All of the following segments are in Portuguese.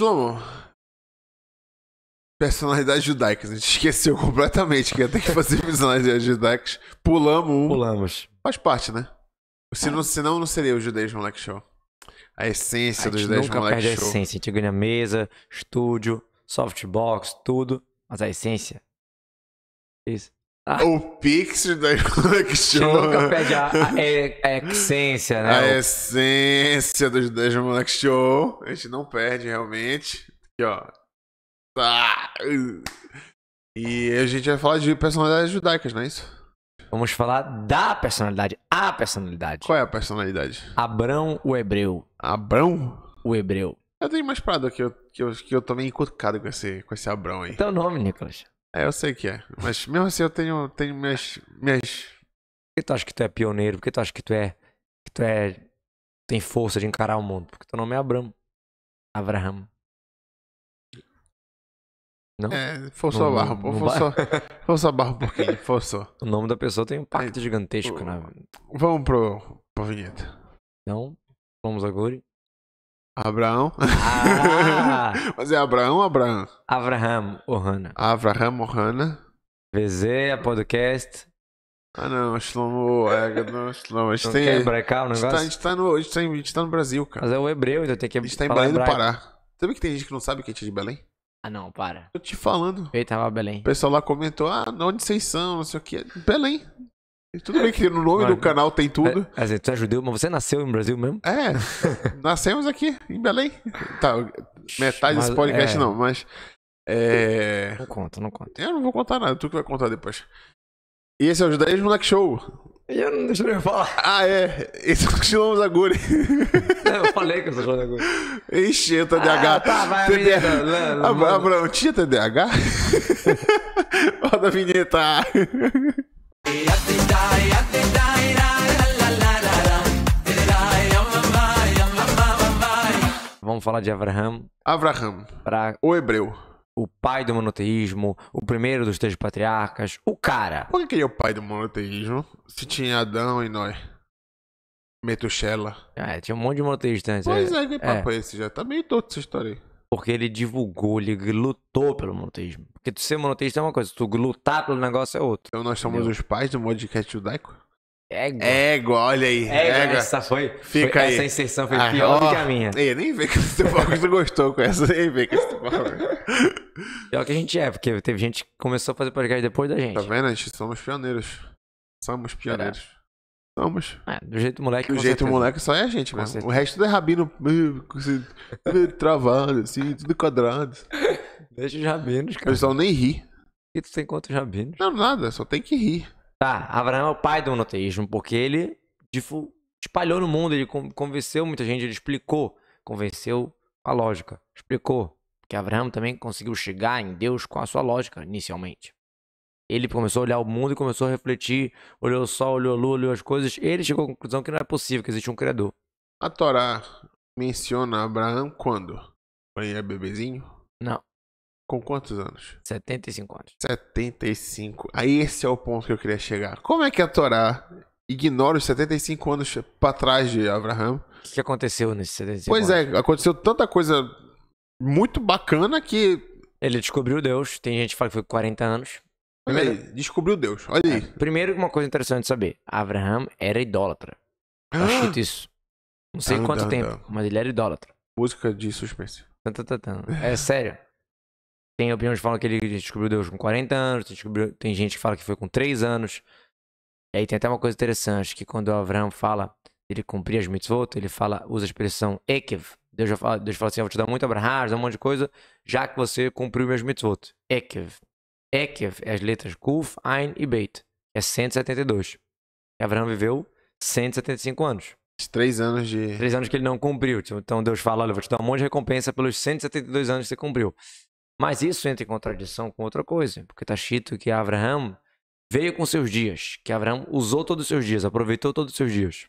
Shlomo. Personalidades judaicas. A gente esqueceu completamente que ia ter que fazer personalidades judaicas. Pulamos um. Pulamos. Faz parte, né? Se é. não, senão não seria o Judeus Black Show. A essência a do Judeus Black Show. nunca perde a essência. A gente ganha mesa, estúdio, softbox, tudo. Mas a essência... Isso. Ah. O Pix da né? é Show. nunca perde a, a, é, é a, essência, né? A essência dos 10 Moleque Show. A gente não perde, realmente. Aqui, ó. Tá. E a gente vai falar de personalidades judaicas, não é isso? Vamos falar da personalidade. A personalidade. Qual é a personalidade? Abrão, o hebreu. Abrão? O hebreu. Eu tenho mais parado aqui, eu, que eu, que eu tô meio encucado com esse, com esse Abrão aí. Teu nome, Nicolas. É, eu sei que é. Mas mesmo assim eu tenho, tenho minhas, minhas. Por que tu acha que tu é pioneiro? Por que tu acha que tu é. que tu é. tem força de encarar o mundo? Porque teu nome é Abramo. Abraham. Não? É, forçou não, a barra. Não, forçou, forçou a barra um pouquinho. Forçou. O nome da pessoa tem um impacto é, gigantesco, o, né? Vamos pro, pro vinheta. Então, vamos agora. Abraão. Ah. Mas é Abraão Abraão? Abraham Ohana. Abraham Ohana. VZ, a podcast. Ah não, Shlomo, é, não, Shlomo. A gente tem, quer brecar o negócio? A gente tá, a gente tá no, a gente tá, a gente tá no Brasil, cara. Mas é o hebreu, então tem que A gente tá em Belém do Pará. Sabe que tem gente que não sabe que a gente é de Belém? Ah não, para. Tô te falando. Eita, tava Belém. O pessoal lá comentou, ah, onde vocês são, não sei o que. Belém. Tudo bem que no nome do canal tem tudo. É, quer dizer, tu é judeu, mas você nasceu no Brasil mesmo? É, nascemos aqui, em Belém. Tá, metade desse podcast é... não, mas. É... Não conta, não conta. Eu não vou contar nada, tu que vai contar depois. E esse é o Judaísmo Black Show. E eu não deixei eu falar. Ah, é. Esse é o Shilom Zaguri. eu falei que eu sou Shilom Zaguri. Ixi, eu TDAH. Ah, tá, vai, TDAH. a Abraão, tinha TDH? Roda a vinheta. Vamos falar de Abraham. Abraham. Pra... O hebreu. O pai do monoteísmo, o primeiro dos três patriarcas, o cara. Por que ele é o pai do monoteísmo? Se tinha Adão e Noé. Metuxela. É, tinha um monte de monoteístas. Pois é. é, que papo é. é. esse já? Tá meio todo essa história aí. Porque ele divulgou, ele lutou pelo monoteísmo. Porque tu ser monoteísta é uma coisa, tu lutar pelo negócio é outro. Então nós somos os pais do modcast judaico? Égua. Égua, olha aí. Égua. Égua. Essa foi. Fica foi, aí. Essa inserção foi ah, pior ó, do que a minha. Ei, nem vê que esse Fox gostou com essa. Nem vê que esse Fox. pior que a gente é, porque teve gente que começou a fazer podcast depois da gente. Tá vendo? A gente somos pioneiros. Somos pioneiros vamos É, do jeito moleque. Do jeito certeza. moleque só é a gente, mano. O resto tudo é rabino eh, travado, assim, tudo quadrado. Deixa os rabinos, cara. O pessoal nem ri. E tu tem quantos rabinos? Não, nada, só tem que rir. Tá, Abraão é o pai do monoteísmo, porque ele tipo, espalhou no mundo, ele convenceu muita gente, ele explicou, convenceu a lógica, explicou. Que Abraão também conseguiu chegar em Deus com a sua lógica, inicialmente. Ele começou a olhar o mundo e começou a refletir, olhou o sol, olhou a lua, olhou as coisas. Ele chegou à conclusão que não é possível que existe um criador. A Torá menciona Abraão quando? Quando ele é bebezinho? Não. Com quantos anos? 75 anos. 75. Aí esse é o ponto que eu queria chegar. Como é que a Torá ignora os 75 anos para trás de Abraão? O que, que aconteceu nesses 75 pois anos? Pois é, aconteceu tanta coisa muito bacana que. Ele descobriu Deus. Tem gente que fala que foi 40 anos. Olha descobriu Deus. Olha é, aí. É, primeiro, uma coisa interessante de saber: Abraham era idólatra. Eu escrito ah! isso. Não sei ah, quanto tempo, mas ele era idólatra. Música de suspense. É sério. Tem opiniões que falam que ele descobriu Deus com 40 anos, tem gente que fala que foi com 3 anos. E aí tem até uma coisa interessante, que quando Abraham Abraão fala, ele cumprir as mitzvot, ele fala, usa a expressão Ekev. Deus, já fala, Deus fala assim, eu vou te dar muito abrahar, um monte de coisa, já que você cumpriu meus mitzvot. Ekev. Ekev é as letras Kuf, Ain e Beit. É 172. E Abraão viveu 175 anos. Três anos de. Três anos que ele não cumpriu. Então Deus fala: olha, eu vou te dar um monte de recompensa pelos 172 anos que você cumpriu. Mas isso entra em contradição com outra coisa, porque está escrito que Abraão veio com seus dias, que Abraão usou todos os seus dias, aproveitou todos os seus dias.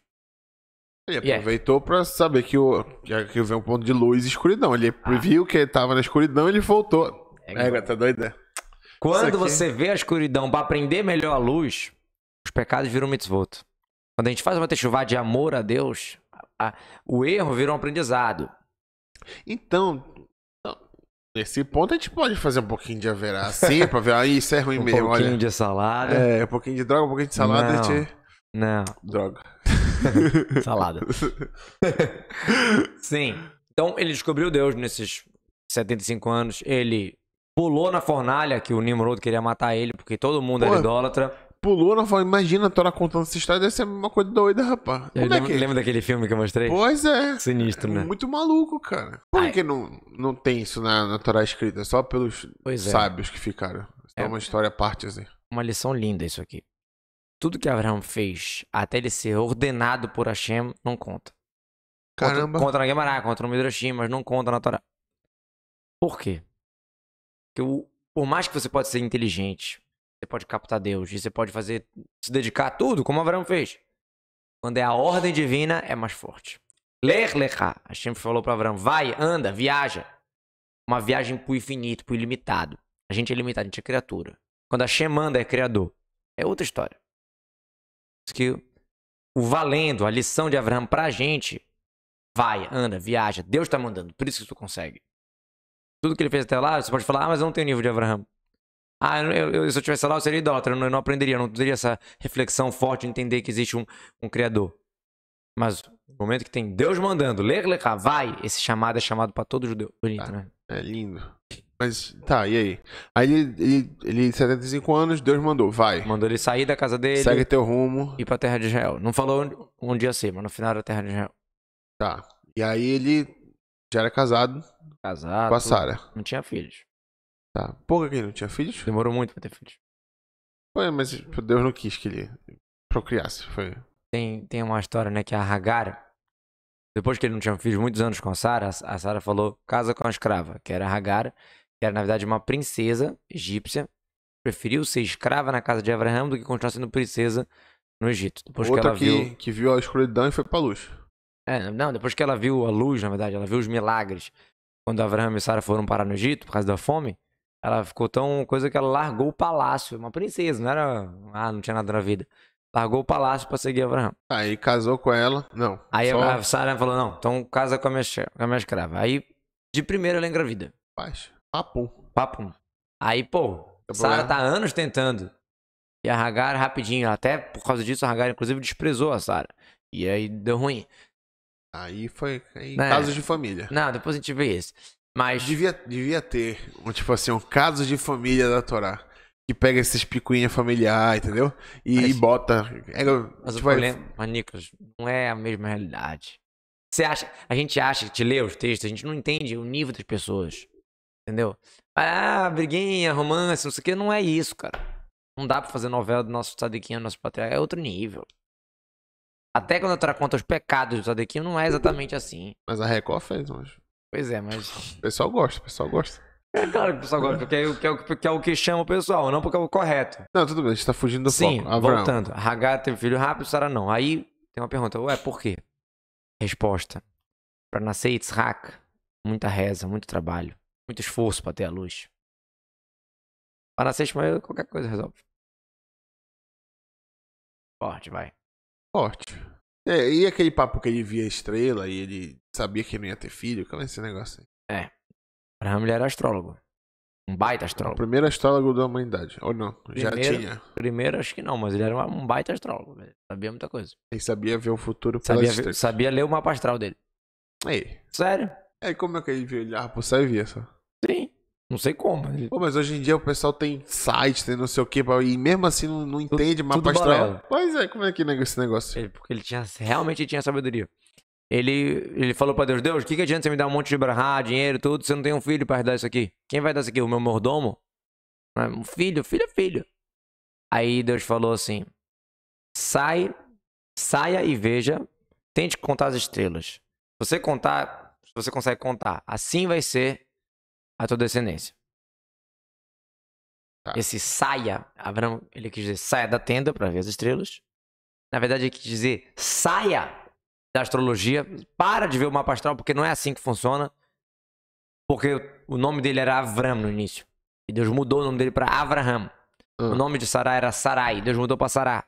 Ele é. aproveitou yeah. para saber que o que vem um ponto de luz e escuridão. Ele ah. viu que estava na escuridão, e ele voltou. É, é tá doida. Quando você vê a escuridão para aprender melhor a luz, os pecados viram mitzvot. Quando a gente faz uma techuvá de amor a Deus, a, a, o erro vira um aprendizado. Então, então Nesse ponto a gente pode fazer um pouquinho de haverá assim, pra ver, aí isso é ruim um mesmo. Um pouquinho olha. de salada. É, um pouquinho de droga, um pouquinho de salada. Não. Gente... não. Droga. salada. Sim. Então ele descobriu Deus nesses 75 anos. Ele Pulou na fornalha, que o Nimrod queria matar ele, porque todo mundo era é idólatra. Pulou na fornalha. Imagina, Tora tá contando essa história, deve ser uma coisa doida, rapaz. lembra, é que... lembra daquele filme que eu mostrei? Pois é. Sinistro, né? Muito maluco, cara. Por Ai. que não, não tem isso na, na Torá escrita? Só pelos pois é. sábios é. que ficaram. É, é uma história à parte, assim. Uma lição linda isso aqui. Tudo que Abraão fez até ele ser ordenado por Hashem não conta. Caramba. Conta, conta na Guimarães, conta no Midrashim, mas não conta na Torá. Por quê? que o, por mais que você pode ser inteligente, você pode captar Deus e você pode fazer se dedicar a tudo, como Abraão fez. Quando é a ordem divina, é mais forte. Ler, lerá. Ah, Shem falou para Abraão: vai, anda, viaja. Uma viagem pro infinito, pro ilimitado. A gente é limitado, a gente é criatura. Quando Shem manda, é criador. É outra história. Isso que o valendo, a lição de Abraão pra gente, vai, anda, viaja. Deus tá mandando, por isso que tu consegue tudo que ele fez até lá, você pode falar, ah, mas eu não tenho nível de Abraham. Ah, eu, eu, se eu tivesse lá, eu seria idólatra, eu não, eu não aprenderia, eu não teria essa reflexão forte de entender que existe um, um Criador. Mas no momento que tem Deus mandando, lê ler, vai, esse chamado é chamado para todo judeu. Bonito, ah, né? É lindo. Mas tá, e aí? Aí ele, ele, ele, 75 anos, Deus mandou, vai. Mandou ele sair da casa dele. Segue teu rumo. E pra terra de Israel. Não falou onde, onde ia ser, mas no final era a terra de Israel. Tá. E aí ele já era casado. Casado. Com a Sara. Não tinha filhos. Tá. Porra, quem não tinha filhos? Demorou muito pra ter filhos. Foi, mas Deus não quis que ele procriasse. Foi. Tem, tem uma história, né, que é a Hagar, depois que ele não tinha filhos muitos anos com a Sara, a Sara falou: casa com a escrava, que era a Hagar, que era na verdade uma princesa egípcia. Preferiu ser escrava na casa de Abraham do que continuar sendo princesa no Egito. Depois Outra que ela que, viu. que viu a escuridão e foi pra luz. É, não, depois que ela viu a luz, na verdade, ela viu os milagres. Quando Abraham e Sara foram parar no Egito por causa da fome, ela ficou tão coisa que ela largou o palácio. Uma princesa, não era. Ah, não tinha nada na vida. Largou o palácio para seguir Abraham. Aí casou com ela, não. Aí só... a Sara falou: não, então casa com a, minha, com a minha escrava. Aí, de primeira, ela engravida. Paz. Papum. Papum. Aí, pô, Sara né? tá anos tentando. E a Hagar, rapidinho, até por causa disso, a Hagar, inclusive, desprezou a Sara. E aí deu ruim. Aí foi em né. casos de família. Não, depois a gente vê isso. Mas. Devia, devia ter, um, tipo assim, um caso de família da Torá. Que pega esses picuinha familiar, entendeu? E, mas, e bota. É, mas tipo, o problema, aí... mas Nicolas, não é a mesma realidade. Você acha, a gente acha que te lê os textos, a gente não entende o nível das pessoas. Entendeu? Ah, briguinha, romance, não sei o que, não é isso, cara. Não dá pra fazer novela do nosso Tadiquinha, do nosso patriarca, é outro nível. Até quando a Torá conta os pecados do Sadequinho, não é exatamente assim. Mas a Record fez, mas. Pois é, mas. O pessoal gosta, o pessoal gosta. É claro que o pessoal gosta, porque é, o que, é o que é chama o pessoal, não porque é o correto. Não, tudo bem, a gente tá fugindo do Sim, foco. Sim, voltando. Hagar teve filho rápido, Sara não. Aí tem uma pergunta, ué, por quê? Resposta. Pra nascer Yitzhak, muita reza, muito trabalho, muito esforço pra ter a luz. Pra nascer Ismael, qualquer coisa resolve. Forte, vai. Forte. É, e aquele papo que ele via estrela e ele sabia que não ia ter filho? que é esse negócio aí? É. Abraham mulher era é astrólogo. Um baita astrólogo. O primeiro astrólogo da humanidade. Ou não? Primeiro, já tinha. Primeiro, acho que não, mas ele era um baita astrólogo. Velho. Sabia muita coisa. Ele sabia ver o futuro sabia, ver, sabia ler o mapa astral dele. Aí. Sério? É, como é que ele via Ele olhava pro céu e via só. Sim. Não sei como. Mas... Pô, mas hoje em dia o pessoal tem site, tem não sei o que, e mesmo assim não, não entende mapa tudo astral. Balela. Pois é, como é que nega esse negócio? Ele, porque ele tinha, realmente ele tinha sabedoria. Ele, ele falou pra Deus, Deus, o que, que adianta você me dar um monte de brahá, dinheiro, tudo, você não tem um filho pra herdar isso aqui? Quem vai dar isso aqui? O meu mordomo? Ah, um filho, filho é filho. Aí Deus falou assim, sai, saia e veja, tente contar as estrelas. Se você contar, se você consegue contar, assim vai ser a tua descendência. Tá. Esse saia, Abraão, ele quis dizer saia da tenda para ver as estrelas. Na verdade, ele quis dizer saia da astrologia, para de ver o mapa astral, porque não é assim que funciona. Porque o nome dele era Avram no início. E Deus mudou o nome dele para Avraham. Hum. O nome de Sarai era Sarai, Deus mudou para Sará.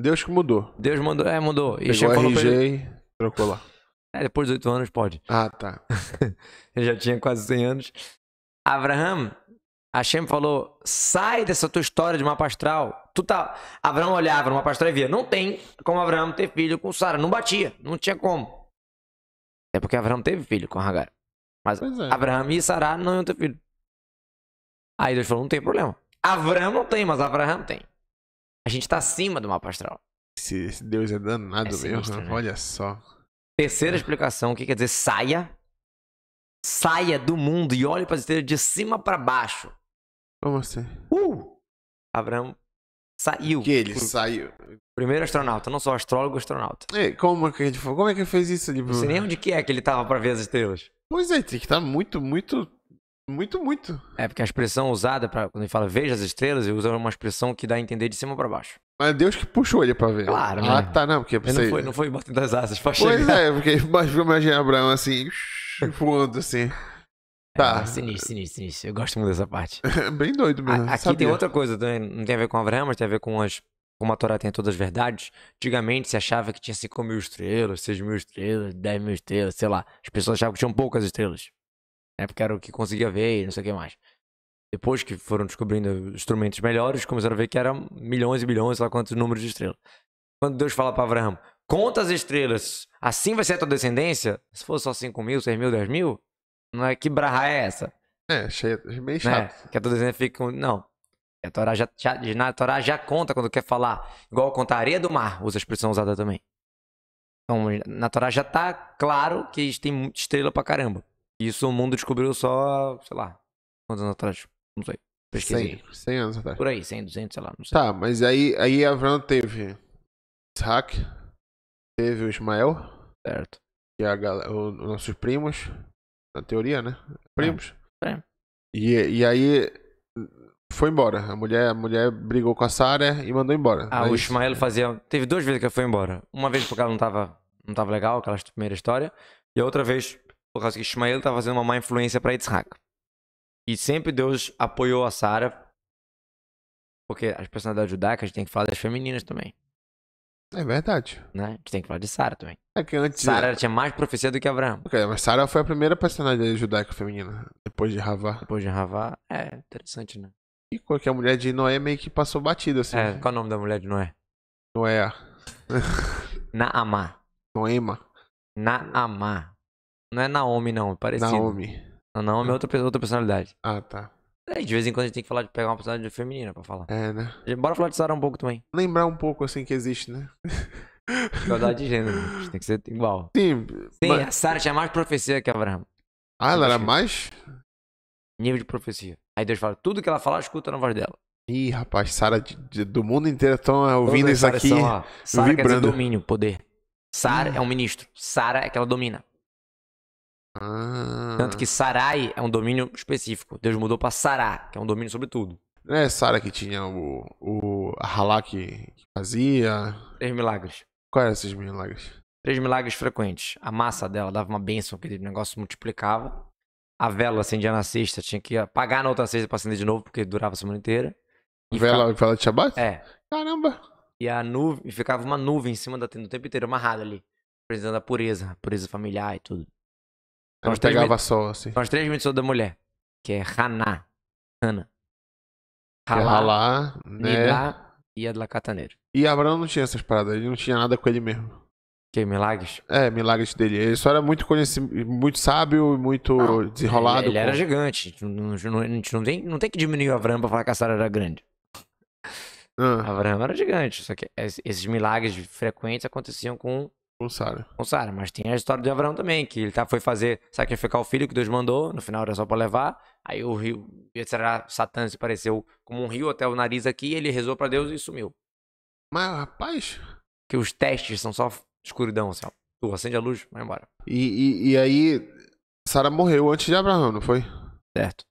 Deus que mudou. Deus mandou, é, mudou. E chegou RG ele, trocou lá. É, depois de 8 anos pode. Ah, tá. Ele já tinha quase 100 anos. Abraham, Hashem falou: sai dessa tua história de mapa astral. Tu tá... Abraão olhava no mapa astral e via: não tem como Abraão ter filho com Sara. Não batia, não tinha como. É porque Abraão teve filho com Hagar. Mas é. Abraão e Sara não iam ter filho. Aí Deus falou: não tem problema. Abraão não tem, mas Abraão tem. A gente tá acima do mapa astral. Esse, esse Deus é danado é sinistro, mesmo. Né? Olha só. Terceira explicação, o que quer dizer saia? Saia do mundo e olhe para as estrelas de cima para baixo. Como assim? Uh! Abraão saiu. Que ele saiu. Primeiro astronauta, não só astrólogo, astronauta. E como é que ele foi? Como é que ele fez isso? ali? Tipo? Não sei nem onde que é que ele tava para ver as estrelas. Pois é, tem que estar tá muito, muito muito, muito. É, porque a expressão usada para quando ele fala veja as estrelas, ele usa uma expressão que dá a entender de cima para baixo. Mas é Deus que puxou ele pra ver. Claro, Ah, né? tá, não, porque não foi, não foi batendo as asas pra chegar. Pois é, porque imagina Abraão assim, voando assim. É, tá. Ah, sinistro, sinistro, sinistro. Eu gosto muito dessa parte. Bem doido A- mesmo. aqui sabia. tem outra coisa, também, não tem a ver com Abraão, mas tem a ver com as. Como a Torá tem todas as verdades, antigamente se achava que tinha 5 mil estrelas, 6 mil estrelas, 10 mil estrelas, sei lá. As pessoas achavam que tinham poucas estrelas né? Porque era o que conseguia ver e não sei o que mais. Depois que foram descobrindo instrumentos melhores, começaram a ver que eram milhões e bilhões, sei lá quantos números de estrelas. Quando Deus fala para Abraão, conta as estrelas, assim vai ser a tua descendência, se fosse só 5 mil, 6 mil, 10 mil, não é que brarra é essa? É, achei meio né, chato. Né? Que a tua descendência fica, não, a Torá já, já, Torá já conta quando quer falar, igual contar a areia do mar, usa a expressão usada também. Então, na Torá já está claro que tem muita estrela pra caramba. Isso o mundo descobriu só, sei lá, quantos anos atrás? Não sei. Pesquisei. 100, 100 anos atrás. Por aí, 100, 200, sei lá, não sei. Tá, mas aí, aí a Vrana teve Isaac, teve o Ismael. Certo. e a galera, os nossos primos, na teoria, né? Primos. É. é. E, e aí foi embora. A mulher, a mulher brigou com a Sara e mandou embora. Ah, o Ismael fazia. Teve duas vezes que ela foi embora. Uma vez porque ela não tava, não tava legal, aquela primeira história. E a outra vez por causa que Ismael estava tá fazendo uma má influência para Yitzhak. E sempre Deus apoiou a Sara, porque as personalidades judaicas tem que falar das femininas também. É verdade. Né? A gente tem que falar de Sara também. É que antes. Sara tinha mais profecia do que Abraão. Ok, mas Sara foi a primeira personalidade judaica feminina. Depois de Ravá. Depois de Ravá. É, interessante, né? E qualquer mulher de Noé meio que passou batida, assim. É, qual o nome da mulher de Noé? Noé. Naamá. Noema. Naamá. Não é Naomi, não. É parecido. Naomi. não Naomi é hum. outra, outra personalidade. Ah, tá. É, de vez em quando a gente tem que falar de pegar uma personalidade feminina pra falar. É, né? Bora falar de Sarah um pouco também. Lembrar um pouco, assim, que existe, né? Igualdade de gênero. Né? Tem que ser igual. Sim. Sim, mas... a Sarah tinha mais profecia que Abraham. Ah, ela era mais? Nível de profecia. Aí Deus fala, tudo que ela fala escuta na voz dela. Ih, rapaz, Sara do mundo inteiro estão é, ouvindo isso aqui. Sara quer dizer domínio, poder. Sara hum. Ah. é um ministro. Sara é que ela domina. Ah. Tanto que Sarai é um domínio específico. Deus mudou para Sará, que é um domínio sobre tudo. Não é Sara que tinha o, o Halá que, que fazia? Três milagres. Quais eram esses milagres? Três milagres frequentes. A massa dela dava uma benção, aquele negócio multiplicava. A vela acendia na cesta, tinha que apagar na outra cesta pra acender de novo, porque durava a semana inteira. E vela, ficava... vela de Shabbat? É. Caramba! E a nuvem, ficava uma nuvem em cima da tenda o tempo inteiro, amarrada ali. Representando da pureza, pureza familiar e tudo. Ela então nós pegava sol, assim. Nós três mitos da mulher, que é Haná. Hana. É Rala, né? Nidá e a de Lacataneiro. E Abraão não tinha essas paradas, ele não tinha nada com ele mesmo. Que é milagres? É, milagres dele. Ele só era muito conhecido, muito sábio, muito não, é, desenrolado. Ele, ele era gigante. Não, não, não, tem, não tem que diminuir o Abraão pra falar que a Sara era grande. Ah. Abraão era gigante. Só que esses milagres frequentes aconteciam com com Sara. Com Sara, mas tem a história de Abraão também, que ele tá, foi fazer, sacrificar o filho que Deus mandou, no final era só pra levar. Aí o rio, será Satã se pareceu como um rio até o nariz aqui, ele rezou para Deus e sumiu. Mas, rapaz. Que os testes são só escuridão, assim, ó. Tu acende a luz, vai embora. E, e, e aí, Sara morreu antes de Abraão, não foi? Certo.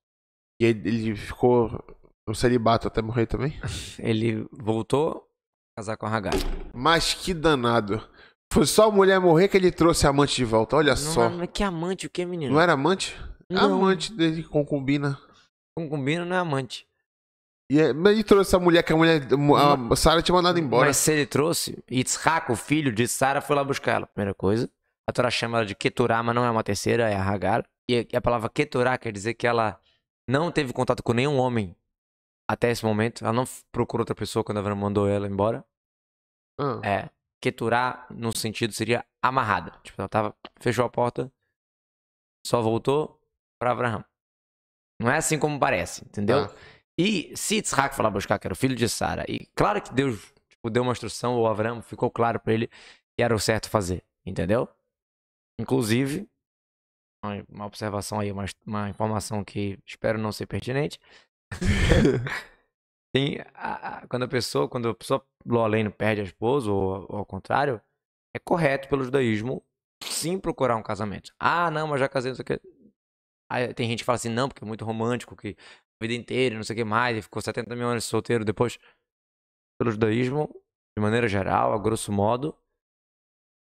E ele, ele ficou no celibato até morrer também? ele voltou a casar com a Hagar. Mas que danado. Foi só a mulher morrer que ele trouxe a amante de volta. Olha não, só. É, mas que amante, o que, menino? Não era amante? É não. Amante dele, concubina. Concubina não é amante. E é, mas ele trouxe a mulher que a mulher. A Sara tinha mandado embora. Mas se ele trouxe, Itzhak, o filho de Sara, foi lá buscar ela. Primeira coisa. A Torá chama ela de Keturah, mas não é uma terceira, é a Hagar. E a palavra Keturah quer dizer que ela não teve contato com nenhum homem até esse momento. Ela não procurou outra pessoa quando a Vera mandou ela embora. Ah. É. Keturah, no sentido, seria amarrada. Tipo, ela tava, fechou a porta, só voltou para Abraão. Não é assim como parece, entendeu? Ah. E se Isaac falar buscar que era o filho de Sara, e claro que Deus tipo, deu uma instrução, ou Abraão ficou claro para ele que era o certo fazer, entendeu? Inclusive, uma observação aí, uma, uma informação que espero não ser pertinente. Tem, a, a, quando a pessoa, quando a pessoa Loleno perde a esposa, ou, ou, ao contrário, é correto pelo judaísmo sim procurar um casamento. Ah, não, mas já casei, não sei o que. Aí tem gente que fala assim, não, porque é muito romântico, que a vida inteira, não sei o que mais, e ficou 70 mil anos solteiro depois. Pelo judaísmo, de maneira geral, a grosso modo,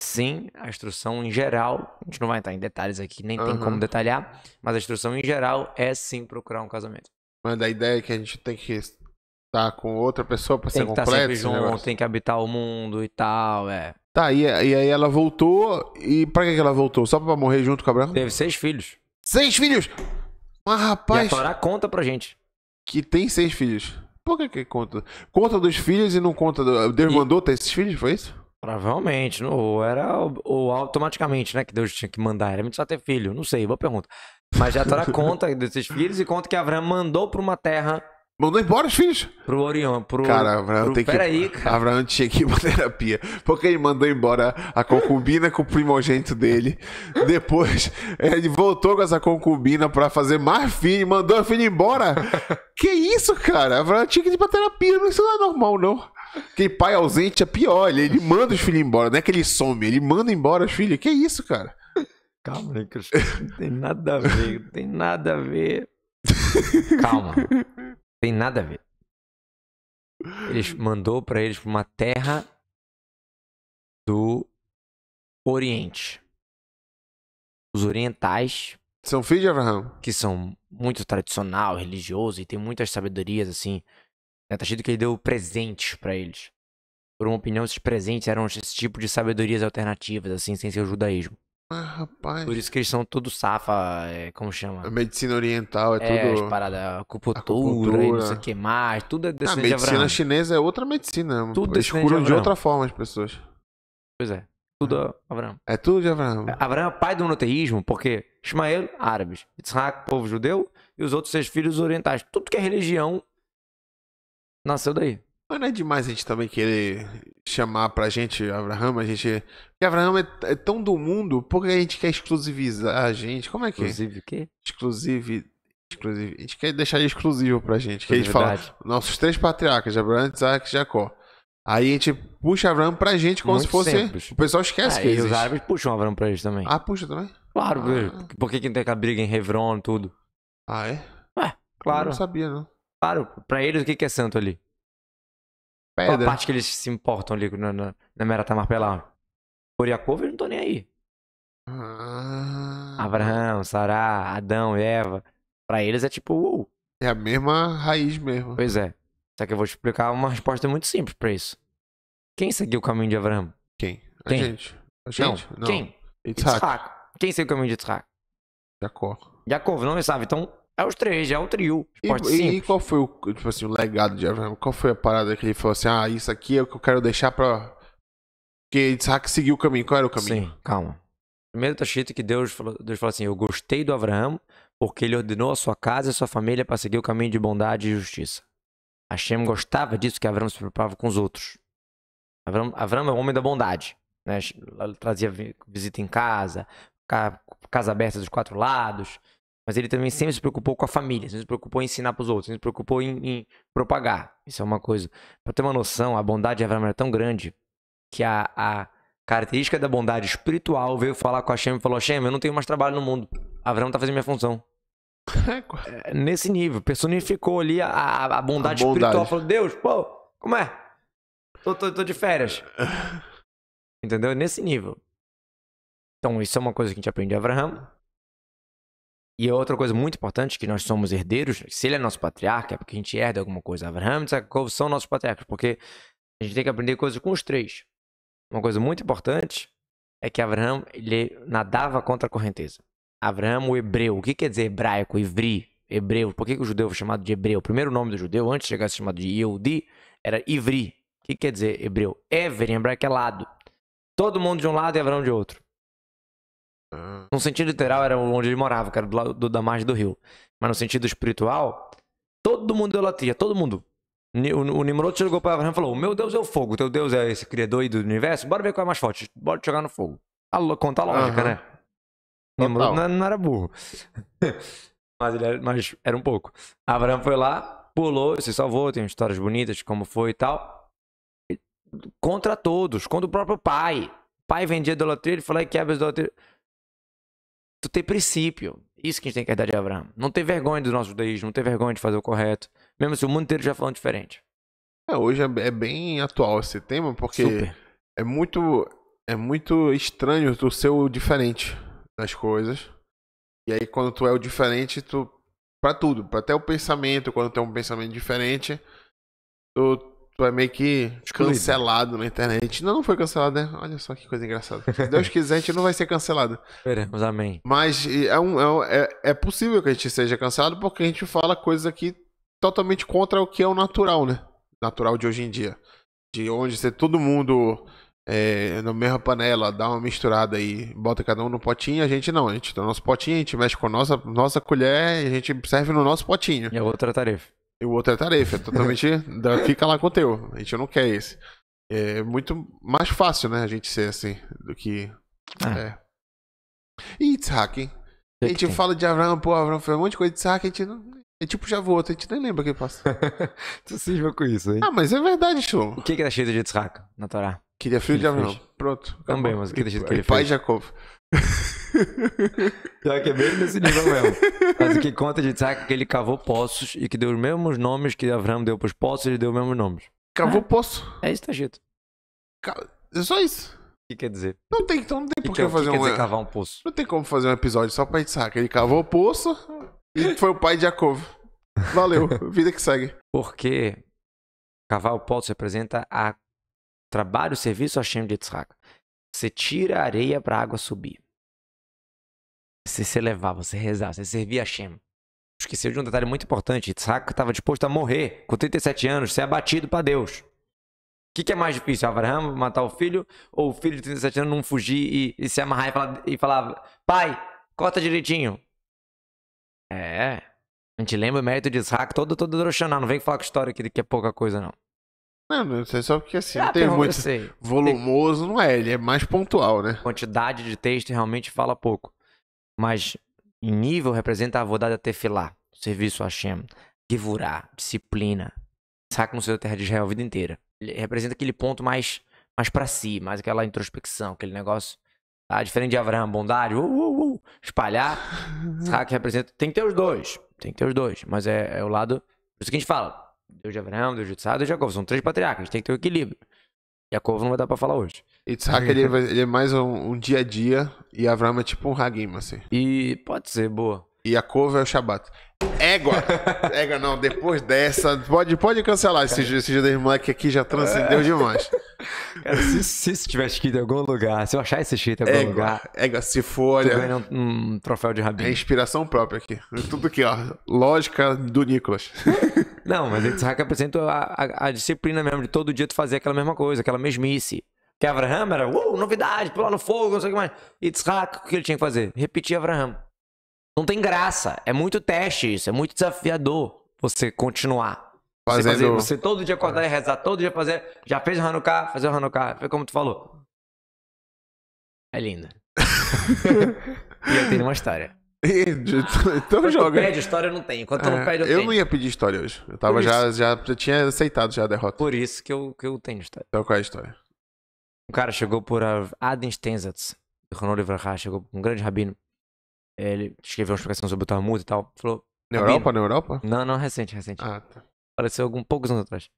sim, a instrução em geral, a gente não vai entrar em detalhes aqui, nem uhum. tem como detalhar, mas a instrução em geral é sim procurar um casamento. Mas a ideia é que a gente tem que tá com outra pessoa pra tem ser completo. Tem que tá sempre junto, tem que habitar o mundo e tal, é. Tá, e, e aí ela voltou, e pra que ela voltou? Só pra morrer junto com Abraão Teve seis filhos. Seis filhos? Mas rapaz... E a Torá conta pra gente. Que tem seis filhos. Por que que conta? Conta dos filhos e não conta... Do... Deus e... mandou ter esses filhos, foi isso? Provavelmente, não. Era ou automaticamente, né? Que Deus tinha que mandar. Era só ter filho. Não sei, boa pergunta. Mas já a Torá conta desses filhos e conta que Abraão mandou para uma terra Mandou embora os filhos. Pro Orion, pro. Cara, Abraão pro, tem que. Peraí, cara. Abraão tinha que ir pra terapia. Porque ele mandou embora a concubina com o primogênito dele. Depois, ele voltou com essa concubina pra fazer mais filho, mandou o filho embora. que isso, cara? Abraão tinha que ir pra terapia. Isso não é normal, não. Aquele pai ausente é pior. Ele, ele manda os filhos embora. Não é que ele some, ele manda embora os filhos. Que isso, cara? Calma, né, Não tem nada a ver, não tem nada a ver. Calma. Tem nada a ver. Eles mandou para eles pra uma terra do Oriente. Os orientais. São filhos de Abraão. Que são muito tradicional, religioso e tem muitas sabedorias, assim. Né? Tá escrito que ele deu presentes para eles. Por uma opinião, esses presentes eram esse tipo de sabedorias alternativas, assim, sem ser o judaísmo. Ah, rapaz. Por isso que eles são tudo safa, é, como chama? A medicina oriental é, é tudo. As paradas, acupuntura, não sei o que mais, tudo é A ah, medicina chinesa é outra medicina. Né? Tudo eles curam de, de, outra forma as pessoas. Pois é. Tudo ah. é Abraão. É tudo de Abraão. É, Abraão é pai do monoteísmo, porque Ismael, árabes, Isaac, povo judeu, e os outros seus filhos orientais. Tudo que é religião nasceu daí. Mas não é demais a gente também querer chamar pra gente Abraham, a gente. Porque Abraham é, é tão do mundo, por que a gente quer exclusivizar a gente? Como é que é? Exclusive o quê? Exclusive. Exclusive. A gente quer deixar exclusivo pra gente. Que é a gente fala, nossos três patriarcas, Abraão, Isaac e Jacó. Aí a gente puxa Abraão pra gente como Muito se fosse. Simples. O pessoal esquece ah, que existe. os árabes puxam Abraão pra gente também. Ah, puxa também? Claro, ah. porque quem tem aquela briga em Hebron e tudo. Ah, é? Ué, claro. Eu não sabia, não. Claro, pra eles o que é santo ali? Pedra. Qual a parte que eles se importam ali na, na, na Merata Marpelar? Coriacova, eles não estão nem aí. Ah. Abraão, Sará, Adão, Eva. Pra eles é tipo. É a mesma raiz mesmo. Pois é. Só que eu vou te explicar uma resposta muito simples pra isso. Quem seguiu o caminho de Abraão? Quem? A Quem? gente. A gente? Não. Não. Quem? Itzhak. Quem seguiu o caminho de Itzhak? Jacó. Jacó, não sabe. Então, é os três, é o trio. E, e, qual foi o, tipo assim, o legado de Abraham? Qual foi a parada que ele falou assim: ah, isso aqui é o que eu quero deixar pra. que Isaac seguiu o caminho. Qual era o caminho? Sim, calma. Primeiro tá escrito que Deus falou, Deus falou assim: Eu gostei do Abraão, porque ele ordenou a sua casa e a sua família para seguir o caminho de bondade e justiça. Hashem gostava disso que Abraão se preocupava com os outros. Abraão, Abraão é o homem da bondade. Né? Ele trazia visita em casa, casa aberta dos quatro lados. Mas ele também sempre se preocupou com a família, sempre se preocupou em ensinar para os outros, sempre se preocupou em, em, propagar. Isso é uma coisa. Para ter uma noção, a bondade de Abraão era tão grande que a, a característica da bondade espiritual veio falar com a Hashem e falou: Hashem, eu não tenho mais trabalho no mundo. Abraão está fazendo minha função. é, nesse nível, personificou ali a, a, a bondade, bondade, espiritual. Falou: Deus, pô, como é? Tô, tô, tô de férias. Entendeu? Nesse nível. Então, isso é uma coisa que a gente aprende de Abraão. E é outra coisa muito importante, que nós somos herdeiros, se ele é nosso patriarca, é porque a gente herda alguma coisa. Abraham e Jacob são nossos patriarcas, porque a gente tem que aprender coisas com os três. Uma coisa muito importante é que Abraham ele nadava contra a correnteza. Abraham, o hebreu, o que quer dizer hebraico, ivri, hebreu? Por que, que o judeu foi chamado de hebreu? O primeiro nome do judeu, antes de chegar a ser chamado de Yehudi, era ivri. O que quer dizer hebreu? Ever, em hebraico é lado. Todo mundo de um lado e Abraão de outro. No sentido literal, era onde ele morava, que era do lado da margem do rio. Mas no sentido espiritual, todo mundo idolatria, todo mundo. O, o Nimrod chegou para Abraão e falou: Meu Deus é o fogo, teu Deus é esse criador do universo, bora ver qual é mais forte, bora jogar no fogo. A, conta a lógica, uhum. né? Nimrod não, é, não, era burro. mas, ele era, mas era um pouco. Abraão foi lá, pulou, se salvou, tem histórias bonitas, como foi e tal. Contra todos, contra o próprio pai. O pai vendia idolatria, ele falou: quebra a idolatria tu ter princípio. Isso que a gente tem que herdar de Abraão. Não ter vergonha do nosso judaísmo, não ter vergonha de fazer o correto. Mesmo se o mundo inteiro já falando diferente. É, hoje é, é bem atual esse tema, porque é muito é muito estranho tu ser o diferente nas coisas. E aí quando tu é o diferente, tu para tudo, para até o pensamento, quando tem um pensamento diferente, tu Tu é meio que Excluído. cancelado na internet. Não, não foi cancelado, né? Olha só que coisa engraçada. Se Deus quiser, a gente não vai ser cancelado. Esperamos, amém. Mas é, é, um, é, é possível que a gente seja cancelado porque a gente fala coisas aqui totalmente contra o que é o natural, né? Natural de hoje em dia. De onde ser todo mundo é, na mesma panela, dá uma misturada aí, bota cada um no potinho, a gente não. A gente dá nosso potinho, a gente mexe com a nossa, nossa colher e a gente serve no nosso potinho. É outra tarefa. E o outro é tarefa, é totalmente. da, fica lá com o teu. A gente não quer esse. É muito mais fácil, né? A gente ser assim do que. Ah. É. E Itzhak, hein? A gente fala de Abraão pô, Abraão foi um monte de coisa de Itzhak, a gente não. É tipo já vou, a gente nem lembra quem passa. tu cisma com isso, hein? Ah, mas é verdade, show O que, era cheio de Yitzhak na Torá? Queria filho de Abraão. Pronto. Também, mas o que era cheio de pai Jacob. Já que é bem nesse nível mesmo. Mas o que conta é de Isaac é que ele cavou poços e que deu os mesmos nomes que Avram deu para os poços, ele deu os mesmos nomes. Cavou ah, poço. É isso, tá dito. É só isso. O que quer dizer? Não tem, então não tem por que, é fazer que um. Dizer, cavar um poço. Não tem como fazer um episódio só pra Isaac. Ele cavou o poço e foi o pai de Jacob. Valeu, vida que segue. Porque cavar o poço representa a trabalho, serviço a Shem de Isaac. Você tira a areia para a água subir. Você se elevar, você rezar, você servir a Shem. Esqueceu de um detalhe muito importante. Isaac estava disposto a morrer com 37 anos, ser abatido para Deus. O que, que, é mais difícil, Abraham matar o filho ou o filho de 37 anos não fugir e, e se amarrar e falar, e falar, pai, corta direitinho? É, a gente lembra o mérito de Isaac todo, todo Droshaná. Não vem falar com história que é pouca coisa, não. Não, sei só porque assim, ah, não tem muito volumoso, não é, ele é mais pontual, né? Quantidade de texto realmente fala pouco. Mas em nível representa a vodada tefilá, serviço a Hashem, givurá, disciplina, saca no seu terra de Israel a vida inteira. Ele representa aquele ponto mais mais para si, mais aquela introspecção, aquele negócio. Tá? Diferente de Abraão, bondade, uh, uh, uh, espalhar, saca que representa, tem que ter os dois, tem que ter os dois, mas é, é o lado, por isso que a gente fala, Deus de Abraão, Deus de Isaac, Deus de Jacob. São três patriarcas, tem que ter o um equilíbrio. Jacob não vai dar pra falar hoje. Isaac ele, ele é mais um, um, dia a dia e Abraão é tipo um Hagim, assim. E pode ser, boa. E a couve é o Shabat. Égua! Égua não, depois dessa. Pode, pode cancelar esse, cara, esse Judas Moleque aqui, já transcendeu é. demais. Cara, se, se isso tivesse escrito em algum lugar, se eu achar esse escrito em algum égua, lugar. Égua, se for, olha. um, um, troféu de rabinho. É inspiração própria aqui. Tudo aqui, ó. Lógica do Nicolas. Não, mas Yitzhak apresenta a, a, a, disciplina mesmo de todo dia tu fazer aquela mesma coisa, aquela mesmice. Que Abraham era, uh, novidade, pular no fogo, não sei o que mais. Yitzhak, o que ele tinha que fazer? Repetir Abraham. Não tem graça. É muito teste isso, é muito desafiador você continuar. Fazendo... Você, fazer, você todo dia acordar e rezar, todo dia fazer. Já fez o Hanukkah, fazer o Hanukkah. Foi como tu falou. É linda. e eu tenho uma história então joga. pede história, eu não tenho. Enquanto é, não pede, eu, eu tenho. não ia pedir história hoje. Eu tava já, já, já tinha aceitado já a derrota. Por isso que eu, que eu tenho história. Então qual é a história? Um cara chegou por Adin Stenzatz, Ronald Ivrahá, chegou um grande rabino. Ele escreveu uma explicação sobre o Talmud e tal. Falou. Na Europa? Na Europa? Não, não, recente, recente. Ah, tá. Apareceu algum, poucos anos atrás.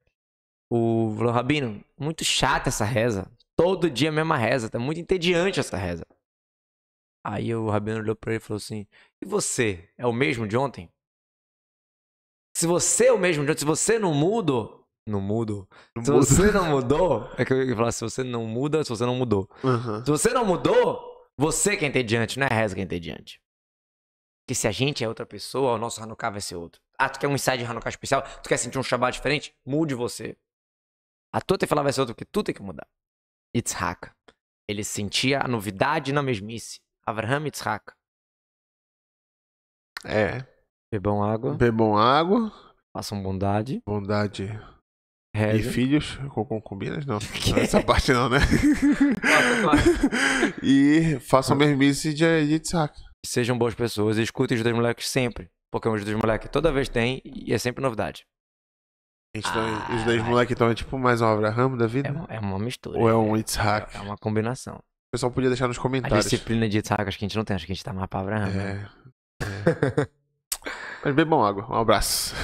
O falou, Rabino, muito chata essa reza. Todo dia a mesma reza. Tá muito entediante essa reza. Aí o Rabino olhou para ele e falou assim: E você é o mesmo de ontem? Se você é o mesmo de ontem, se você não muda, não mudo. Não se mudo. você não mudou, é que eu ia falar, se você não muda, se você não mudou. Uhum. Se você não mudou, você quem tem diante, não é reza quem tem diante. Porque se a gente é outra pessoa, o nosso Hanukkah vai ser outro. Ah, tu quer um ensaio de Hanukkah especial? Tu quer sentir um Shabbat diferente? Mude você. A tua falar vai ser outra, porque tu tem que mudar. Itzhak. Ele sentia a novidade na mesmice. Abraham e Yitzhak. É. Bebam água. Bebam água. Façam bondade. Bondade. Reza. E filhos com concubinas? Não. não essa parte não, né? e façam mermice de Yitzhak. Sejam boas pessoas e escutem os dois moleques sempre. Porque os dois moleques toda vez tem e é sempre novidade. Então, ah, os dois moleques estão é tipo mais um Abraham da vida? É, é uma mistura. Ou é, é um Yitzhak? É, é uma combinação pessoal podia deixar nos comentários. A disciplina de saco acho que a gente não tem, acho que a gente tá numa palavra. É. Né? é. é. Mas bebam água. Um abraço.